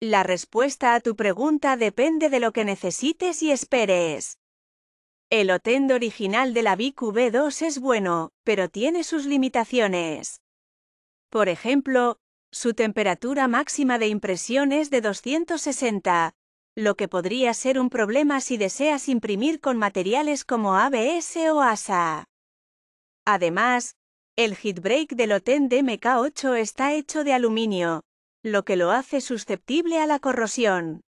La respuesta a tu pregunta depende de lo que necesites y esperes. El Otend original de la BQB2 es bueno, pero tiene sus limitaciones. Por ejemplo, su temperatura máxima de impresión es de 260, lo que podría ser un problema si deseas imprimir con materiales como ABS o ASA. Además, el heatbreak del OTEND mk 8 está hecho de aluminio, lo que lo hace susceptible a la corrosión.